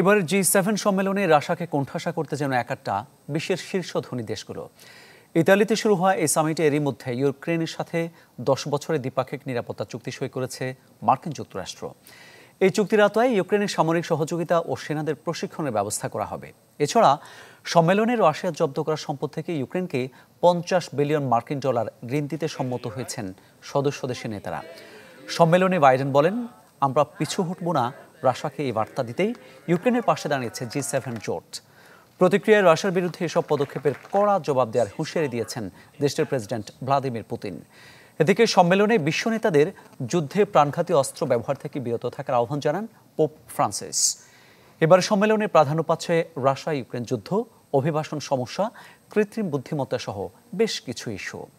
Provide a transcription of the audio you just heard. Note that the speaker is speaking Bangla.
এবার জি সেভেন সম্মেলনে রাশাকে কোণঠাসা করতে যেন একটা বিশ্বের শীর্ষ ধনী দেশগুলো ইতালিতে শুরু হওয়া এই সামিটে এরই মধ্যে ইউক্রেনের সাথে দশ বছরের দ্বিপাক্ষিক নিরাপত্তা চুক্তি সই করেছে মার্কিন যুক্তরাষ্ট্র এই চুক্তির আওতায় ইউক্রেনের সামরিক সহযোগিতা ও সেনাদের প্রশিক্ষণের ব্যবস্থা করা হবে এছাড়া সম্মেলনে রাশিয়া জব্দ করা সম্পদ থেকে ইউক্রেনকে পঞ্চাশ বিলিয়ন মার্কিন ডলার ঋণ দিতে সম্মত হয়েছেন সদস্য দেশের নেতারা সম্মেলনে বাইডেন বলেন আমরা পিছু হটব না রাশিয়াকে এই বার্তা দিতেই ইউক্রেনের পাশে দাঁড়িয়েছে জি সেভেন জোট প্রতিক্রিয়ায় রাশিয়ার বিরুদ্ধে এসব পদক্ষেপের কড়া জবাব দেওয়ার হুঁশিয়ারি দিয়েছেন দেশটির প্রেসিডেন্ট ভ্লাদিমির পুতিন এদিকে সম্মেলনে বিশ্ব নেতাদের যুদ্ধে প্রাণঘাতী অস্ত্র ব্যবহার থেকে বিরত থাকার আহ্বান জানান পোপ ফ্রান্সিস এবার সম্মেলনে প্রাধান্য পাচ্ছে রাশিয়া ইউক্রেন যুদ্ধ অভিবাসন সমস্যা কৃত্রিম বুদ্ধিমত্তা সহ বেশ কিছু ইস্যু